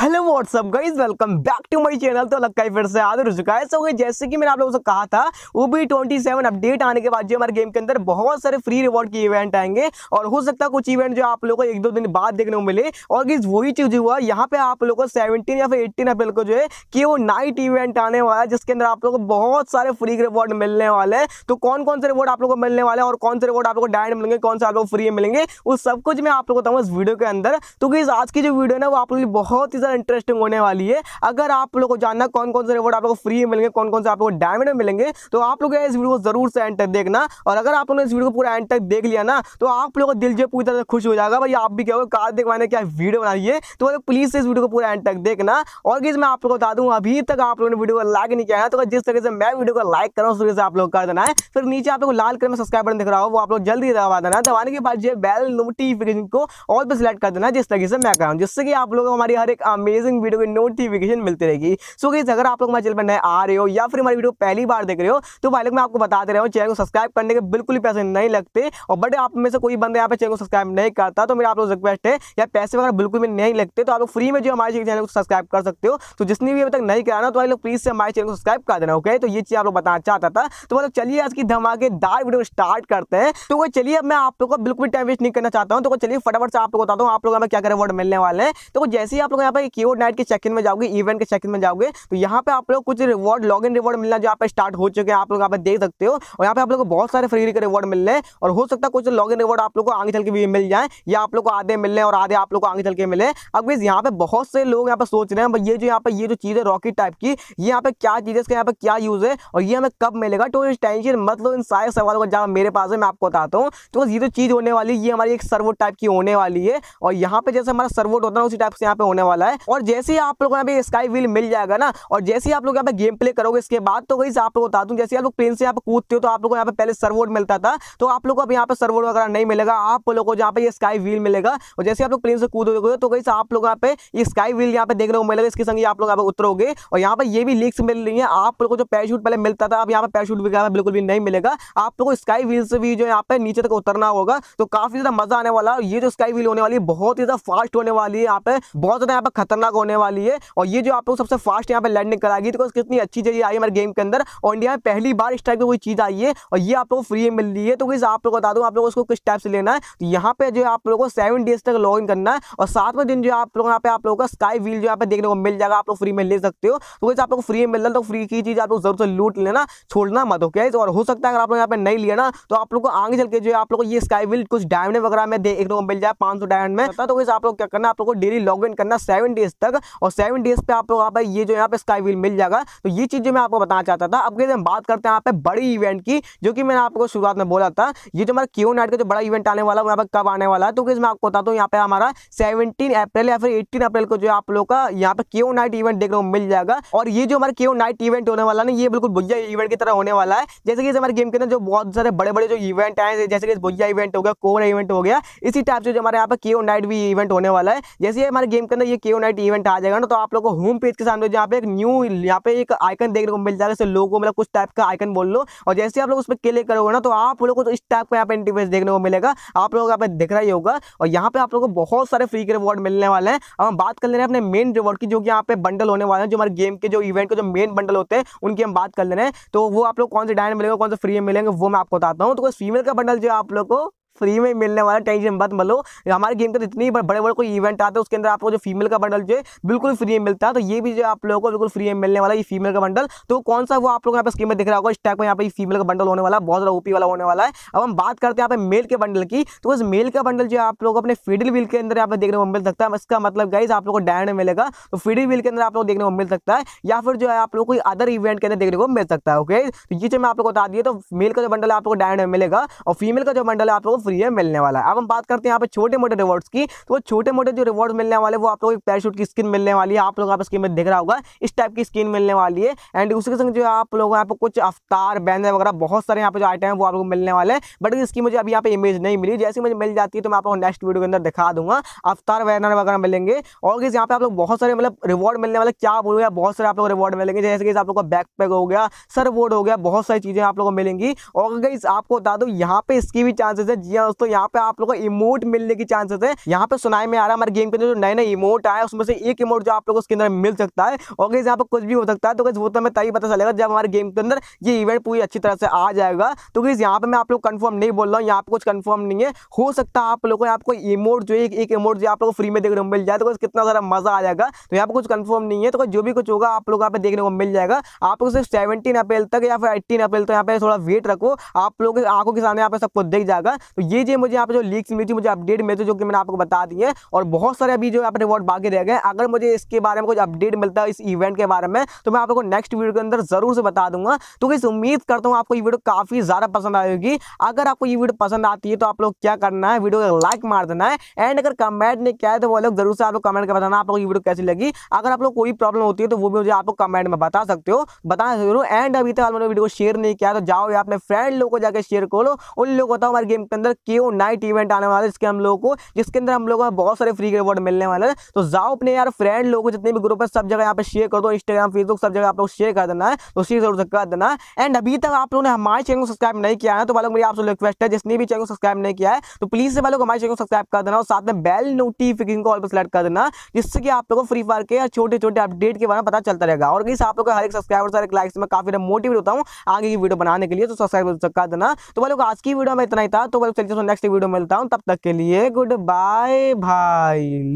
hello what's up guys welcome back to my channel तो लग फिर से आदर हो चुका है सो so, जैसे कि मैंने आप लोगों से कहा था वो भी ट्वेंटी सेवन अपडेट आने के बाद जो हमारे गेम के अंदर बहुत सारे फ्री रिवॉर्ड के इवेंट आएंगे और हो सकता है कुछ इवेंट जो आप लोगों को एक दो दिन बाद देखने को मिले और गीज वही चीज़ हुआ यहाँ पे आप लोगों को सेवनटीन या फिर एट्टीन अप्रैल को जो है कि वो नाइट इवेंट आने वाला है जिसके अंदर आप लोग को बहुत सारे फ्री रिवॉर्ड मिलने वाले हैं तो कौन कौन से रिवॉर्ड आप लोग को मिलने वाले हैं और कौन से रिवॉर्ड आप लोग को डायरेक्ट मिलेंगे कौन से आप लोग फ्री मिलेंगे वो सब कुछ मैं आप लोग बताऊँगा इस वीडियो के अंदर तो गीज आज की जो वीडियो ना वो आप लोग बहुत ही ज़्यादा इंटरेस्टिंग होने वाली है अगर आप लोग को जानना कौन कौन से रिवॉर्ड आप लोग फ्री मिलेंगे कौन कौन से आप लोग को डायमंड मिलेंगे तो आप लोग इस वीडियो को जरूर से एंड तक देखना और अगर आप लोगों ने इस वीडियो को पूरा एंड तक देख लिया ना तो आप लोगों को दिल जो पूरी तरह से खुश हो जाएगा भाई आप भी क्या हो कार्तिक मैंने क्या वीडियो बनाई है तो प्लीज़ मतलब इस वीडियो को पूरा एंड तक देखना और किस मैं आप लोग को बता दूँ अभी तक आप लोगों ने वीडियो को लाइक नहीं किया है तो जिस तरीके से मैं वीडियो को लाइक कर रहा हूँ उस से आप लोग कर देना है फिर नीचे आप लोग लाल कलर में सब्सक्राइब बटन दिख रहा हो वो आप लोग जल्दी दबा देना है दबाने के बाद जो बेल नोटिफिकेशन को ऑल पर सिलेक्ट कर देना जिस तरीके से मैं कर रहा हूँ जिससे कि आप लोग हमारी हर एक अमेजिंग वीडियो की नोटिफिकेशन मिलती रहेगी सो गई अगर आप लोग हमारे चैनल पर नए आ रहे हो या फिर हमारी वीडियो पहली बार देख रहे हो तो भाई लोग मैं आपको बता दे रहा हूँ चैनल को सब्सक्राइब करने के बिल्कुल भी पैसे नहीं लगते और बड़े आप में से कोई बंदा यहाँ पर चैनल को सब्सक्राइब नहीं करता तो मेरा आप लोग रिक्वेस्ट है या पैसे वगैरह बिल्कुल भी नहीं लगते तो आप लोग फ्री में जो हमारे चैनल को सब्सक्राइब कर सकते हो तो जिसने भी अभी तक नहीं कराना तो भाई लोग प्लीज से हमारे चैनल को सब्सक्राइब कर देना ओके तो ये चीज़ आप लोग बताना चाहता था तो मतलब चलिए आज की धमाकेदार वीडियो स्टार्ट करते हैं तो वो चलिए अब मैं आप लोगों को बिल्कुल टाइम वेस्ट नहीं करना चाहता हूँ तो चलिए फटाफट से आप लोग बताता हूँ आप लोग हमें क्या करें वर्ड मिलने वाले हैं तो जैसे ही आप लोग यहाँ पे जाओगे कीवर्ड नाइट के चेक इन में जाओगे इवेंट के चेक इन में जाओगे तो यहाँ पे आप लोग कुछ रिवॉर्ड लॉग इन रिवॉर्ड मिलना जो यहाँ पे स्टार्ट हो चुके हैं आप लोग यहाँ पे देख सकते हो और यहाँ पे आप लोग को बहुत सारे फ्री के रिवॉर्ड मिल रहे और हो सकता है कुछ लॉग इन रिवॉर्ड आप लोग को आगे चल के भी मिल जाए या आप लोग को आधे मिल और आधे आप लोग को आगे चल के मिले अब इस यहाँ पे बहुत से लोग यहाँ पे सोच रहे हैं ये जो यहाँ पे ये जो चीज़ है रॉकेट टाइप की ये यहाँ पे क्या चीज़ है इसका यहाँ पे क्या यूज़ है और ये हमें कब मिलेगा तो टेंशन मतलब इन सारे सवालों का जहाँ मेरे पास है मैं आपको बताता हूँ तो बस ये जो चीज़ होने वाली ये हमारी एक सर्वोट टाइप की होने वाली है और यहाँ पे जैसे हमारा सर्वोट होता है उसी टाइप से यहाँ पे होने वाला रहा है और जैसे ही आप लोगों को यहाँ पे स्काई व्हील मिल जाएगा ना और जैसे ही आप लोग यहाँ पे गेम प्ले करोगे इसके बाद तो वही आप लोग बता दूँ जैसे आप लोग प्लेन से यहाँ पे कूदते हो तो आप लोग को यहाँ पे पहले सर्वोड मिलता था तो आप लोग को अब यहाँ पे सर्वोड वगैरह नहीं मिलेगा आप लोग को जहाँ पे स्काई व्हील मिलेगा और जैसे आप लोग प्लेन से कूदोगे तो वही आप लोग यहाँ पे स्काई व्हील यहाँ पे देखने को मिलेगा इसके संग आप लोग यहाँ पे उतरोगे और यहाँ पर ये भी लीक्स मिल रही है आप लोग को जो पैराशूट पहले मिलता था अब यहाँ पे पैराशूट वगैरह बिल्कुल भी नहीं मिलेगा आप लोग को स्काई व्हील से भी जो यहाँ पे नीचे तक उतरना होगा तो काफी ज्यादा मजा आने वाला ये जो स्काई व्हील होने वाली बहुत ही ज्यादा फास्ट होने वाली है यहाँ पे बहुत ज्यादा यहाँ पे खतरनाक होने वाली है और ये जो आप लोग सबसे फास्ट यहाँ पे लैंडिंग कराएगी तो कितनी अच्छी चीज़ आई हमारे गेम के अंदर और इंडिया में पहली बार इस टाइप की कोई चीज़ आई है और ये आप लोग फ्री मिल रही है तो किस आप लोग बता दूँ आप लोग उसको किस टाइप से लेना है तो यहाँ पे जो आप लोग को सेवन डेज तक लॉग इन करना है और सातवें दिन जो आप लोग यहाँ पे आप लोगों का स्काई व्हील जो यहाँ पे देखने को मिल जाएगा आप लोग फ्री में ले सकते हो तो कैसे आप लोग फ्री में मिल रहा तो फ्री की चीज़ आप लोग जरूर से लूट लेना छोड़ना मत हो क्या और हो सकता है अगर आप लोग यहाँ पे नहीं लिया ना तो आप लोग को आगे चल के जो आप लोग ये स्काई व्हील कुछ डायमंड वगैरह में देखने को मिल जाए पांच सौ डायमंड में तो आप लोग क्या करना आप लोग को डेली लॉग इन करना सेवन सेवन डेज तक और सेवन डेज पे आप लोग यहाँ पर ये जो यहाँ पे स्काई व्हील मिल जाएगा तो ये चीज़ जो मैं आपको बताना चाहता था अब हम बात करते हैं यहाँ पे बड़ी इवेंट की जो कि मैंने आपको शुरुआत में बोला था ये जो हमारा क्यू नाइट का जो बड़ा इवेंट आने वाला है यहाँ पर कब आने वाला है तो क्योंकि मैं आपको बताता हूँ यहाँ पे हमारा सेवनटीन अप्रैल या फिर एटीन अप्रैल को जो आप लोग का यहाँ पे क्यू नाइट इवेंट देखने को मिल जाएगा और ये जो हमारा क्यू नाइट इवेंट होने वाला ना ये बिल्कुल भुजिया इवेंट की तरह होने वाला है जैसे कि हमारे गेम के अंदर जो बहुत सारे बड़े बड़े जो इवेंट आए जैसे कि भुजिया इवेंट हो गया कोर इवेंट हो गया इसी टाइप से जो हमारे यहाँ पे क्यू नाइट भी इवेंट होने वाला है जैसे हमारे गेम के अंदर ये क्यू डे नाइट इवेंट आ जाएगा ना तो आप लोग को होम पेज के सामने यहाँ पे एक न्यू यहाँ पे एक आइकन देखने को मिल जाएगा लोगो मतलब कुछ टाइप का आइकन बोल लो और जैसे आप लोग उस पर क्लिक करोगे ना तो आप लोग को तो इस टाइप का यहाँ पे इंटरफेस देखने को मिलेगा आप लोग यहाँ पे दिख रहा ही होगा और यहाँ पे आप लोग को बहुत सारे फ्री के रिवॉर्ड मिलने वाले हैं अब हम बात कर ले रहे हैं अपने मेन रिवॉर्ड की जो कि यहाँ पे बंडल होने वाले हैं जो हमारे गेम के जो इवेंट के जो मेन बंडल होते हैं उनकी हम बात कर ले रहे हैं तो वो आप लोग कौन से डायन मिलेंगे कौन से फ्री मिलेंगे वो मैं आपको बताता हूँ तो फीमेल का बंडल जो आप लोग को फ्री में मिलने वाला टेंशन मत मतलब हमारे गेम के तो इतनी बड़े बड़े कोई इवेंट आते हैं उसके अंदर आपको जो फीमेल का बंडल जो है बिल्कुल फ्री में मिलता है तो ये भी जो आप लोगों को बिल्कुल फ्री में मिलने वाला ये फीमेल का बंडल तो कौन सा वो आप लोग यहाँ पे स्कीम में दिख रहा होगा इस टाइप में यहाँ पर फीमेल का बंडल होने वाला बहुत ज़्यादा ओपी वाला होने वाला है अब हम बात करते हैं यहाँ पे मेल के बंडल की तो उस मेल का बंडल जो आप लोग अपने फीडल व्हील के अंदर यहाँ पे देखने को मिल सकता है इसका मतलब गाइज आप लोग को डायन मिलेगा तो फीडल व्हील के अंदर आप लोग देखने को मिल सकता है या फिर जो है आप लोग कोई अदर इवेंट के अंदर देखने को मिल सकता है ओके तो ये चीज़ मैं आप लोग बता दिए तो मेल का जो बंडल है आपको डायन मिलेगा और फीमेल का जो बंडल है आप लोग फ्री है मिलने वाला है अब हम बात करते हैं यहाँ पे छोटे मोटे रिवॉर्ड्स की तो छोटे मोटे जो रिवॉर्ड मिलने वाले वो आप लोग पैराशूट की स्किन मिलने वाली है आप लोग आप स्किन में देख रहा होगा इस टाइप की स्किन मिलने वाली है एंड उसके संग जो आप लोग यहाँ पे कुछ अफ्तार बैनर वगैरह बहुत सारे यहाँ पे जो आइटम है वो आप लोग मिलने वाले हैं बट इसकी मुझे अभी यहाँ पे इमेज नहीं मिली जैसे मुझे मिल जाती है तो मैं आपको नेक्स्ट वीडियो के अंदर दिखा दूंगा अफ्तार बैनर वगैरह मिलेंगे और इस यहाँ पे आप लोग बहुत सारे मतलब रिवॉर्ड मिलने वाले क्या बोलूँगा बहुत सारे आप लोग रिवॉर्ड मिलेंगे जैसे कि आप लोग का बैक पैक हो गया सर हो गया बहुत सारी चीज़ें आप लोग को मिलेंगी और अगर आपको बता दो यहाँ पे इसकी भी चांसेस है किया दोस्तों यहाँ पे आप लोगों को इमोट मिलने की चांसेस है यहाँ पे सुनाई में आ रहा है हमारे गेम के अंदर जो नए नए इमोट आए उसमें से एक इमोट जो आप लोगों को इसके अंदर मिल सकता है और गई यहाँ पर कुछ भी हो सकता है तो गई वो तो हमें तभी पता चलेगा जब हमारे गेम के अंदर ये इवेंट पूरी अच्छी तरह से आ जाएगा तो गई यहाँ पे मैं आप लोग कन्फर्म नहीं बोल रहा हूँ यहाँ पर कुछ कन्फर्म नहीं है हो सकता है आप लोगों को आपको इमोट जो है एक इमोट जो आप लोग फ्री में देखने को मिल जाए तो कितना सारा मजा आ जाएगा तो यहाँ पर कुछ कन्फर्म नहीं है तो जो भी कुछ होगा आप लोग यहाँ पे देखने को मिल जाएगा आप लोग सिर्फ सेवेंटीन अप्रैल तक या फिर एट्टीन अप्रैल तक यहाँ पे थोड़ा वेट रखो आप लोग आंखों के सामने यहाँ पे सब कुछ देख जाएगा तो ये जो मुझे यहाँ पे जो लीक्स मिली थी मुझे अपडेट मिले जो कि मैंने आपको बता दी है और बहुत सारे अभी जो यहाँ पर रिवॉर्ड बाकी रह गए अगर मुझे इसके बारे में कुछ अपडेट मिलता है इस इवेंट के बारे में तो मैं आपको नेक्स्ट वीडियो के अंदर जरूर से बता दूंगा तो इस उम्मीद करता हूँ आपको ये वीडियो काफ़ी ज़्यादा पसंद आएगी अगर आपको ये वीडियो पसंद आती है तो आप लोग क्या करना है वीडियो को लाइक मार देना है एंड अगर कमेंट नहीं किया है तो वो लोग जरूर से आप लोग कमेंट कर बताना लोग ये वीडियो कैसी लगी अगर आप लोग कोई प्रॉब्लम होती है तो वो भी मुझे आपको कमेंट में बता सकते हो बताना जरूर एंड अभी तक आपने वीडियो शेयर नहीं किया तो जाओ या अपने फ्रेंड लोग को जाकर शेयर करो उन लोगों को बताओ हमारे गेम के अंदर क्यों नाइट इवेंट आने वाला है जिसके हम लोगों को जिसके अंदर हम लोगों को बहुत सारे फ्री रिवॉर्ड मिलने वाले हैं तो जाओ अपने यार फ्रेंड लोगों जितने भी ग्रुप है सब जगह यहाँ पे शेयर कर दो इंस्टाग्राम फेसबुक सब जगह आप लोग शेयर कर देना है तो शेयर जरूर कर देना एंड अभी तक आप लोगों ने हमारे चैनल को सब्सक्राइब नहीं किया है तो वालों मेरी आप आपसे रिक्वेस्ट है जिसने भी चैनल को सब्सक्राइब नहीं किया है तो प्लीज से वालों को हमारे चैनल को सब्सक्राइब कर देना और साथ में बेल नोटिफिकेशन को ऑल पर सेलेक्ट कर देना जिससे कि आप लोगों को फ्री फायर के छोटे छोटे अपडेट के बारे में पता चलता रहेगा और इस आप लोग का हर एक सब्सक्राइबर हर एक लाइक्स में काफी मोटिवेट होता हूँ आगे की वीडियो बनाने के लिए तो सब्सक्राइब कर देना तो वालों को आज की वीडियो में इतना ही था तो वालों सेक्शन में नेक्स्ट वीडियो मिलता हूँ तब तक के लिए गुड बाय भाई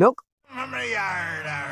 यार